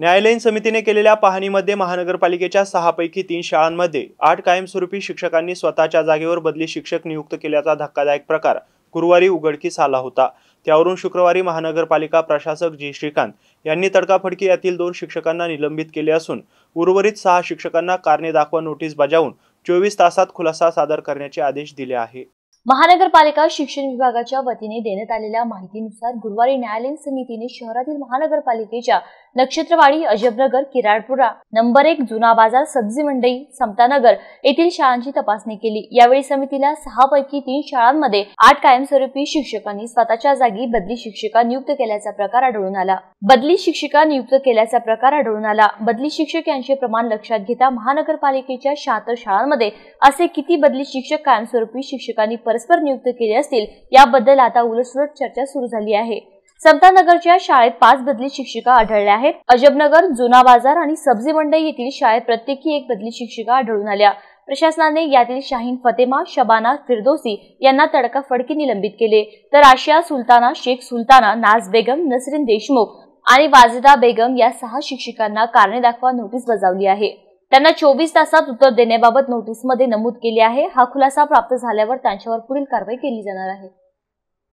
न्यायालयीन समितीने केलेल्या पाहणीमध्ये महानगरपालिकेच्या सहा पैकी तीन शाळांमध्ये आठ कायमस्वरूपी शिक्षकांनी स्वतःच्या जागेवर बदली शिक्षक नियुक्त केल्याचा धक्कादायक प्रकार गुरुवारी उघडकीस आला होता त्यावरून शुक्रवारी महानगरपालिका प्रशासक जी श्रीकांत यांनी तडकाफडकी यातील दोन शिक्षकांना निलंबित केले असून उर्वरित सहा शिक्षकांना कारणे दाखवा नोटीस बजावून चोवीस तासात खुलासा सादर करण्याचे आदेश दिले आहे महानगरपालिका शिक्षण विभागाच्या वतीने देण्यात आलेल्या माहितीनुसार गुरुवारी न्यायालयीन समितीने शहरातील महानगरपालिकेच्या नक्षत्रवाडी अजबनगर किराडपुरा नंबर एक जुना बाजार सब्जी मंडई समतानगर येथील शाळांची तपासणी केली यावेळी समितीला सहा पैकी तीन शाळांमध्ये आठ कायमस्वरूपी शिक्षकांनी स्वतःच्या जागी बदली शिक्षिका नियुक्त केल्याचा प्रकार आढळून आला बदली शिक्षिका नियुक्त केल्याचा प्रकार आढळून आला बदली शिक्षक यांचे प्रमाण लक्षात घेता महानगरपालिकेच्या शहात्तर शाळांमध्ये असे किती बदली शिक्षक कायमस्वरूपी शिक्षकांनी परस्पर नियुक्त केले असतील याबद्दल आता उलटसुलट चर्चा सुरू झाली आहे समतानगरच्या शाळेत पाच बदली शिक्षिका आढळल्या आहेत अजबनगर जुना बाजार आणि सब्जी मंडई येथील शाळेत प्रत्येकी एक बदली शिक्षिका आढळून आल्या प्रशासनाने यातील शाहीन फतेमा शबाना फिरदोसी यांना तडका फडकी निलंबित केले तर आशिया सुलताना शेख सुलताना नाज बेगम नसरीन देशमुख आणि वाजिदा बेगम या सहा शिक्षिकांना कारणे दाखवा नोटीस बजावली आहे त्यांना चोवीस तासात उत्तर देण्याबाबत नोटीसमध्ये नमूद केली आहे हा खुलासा प्राप्त झाल्यावर त्यांच्यावर पुढील कारवाई केली जाणार आहे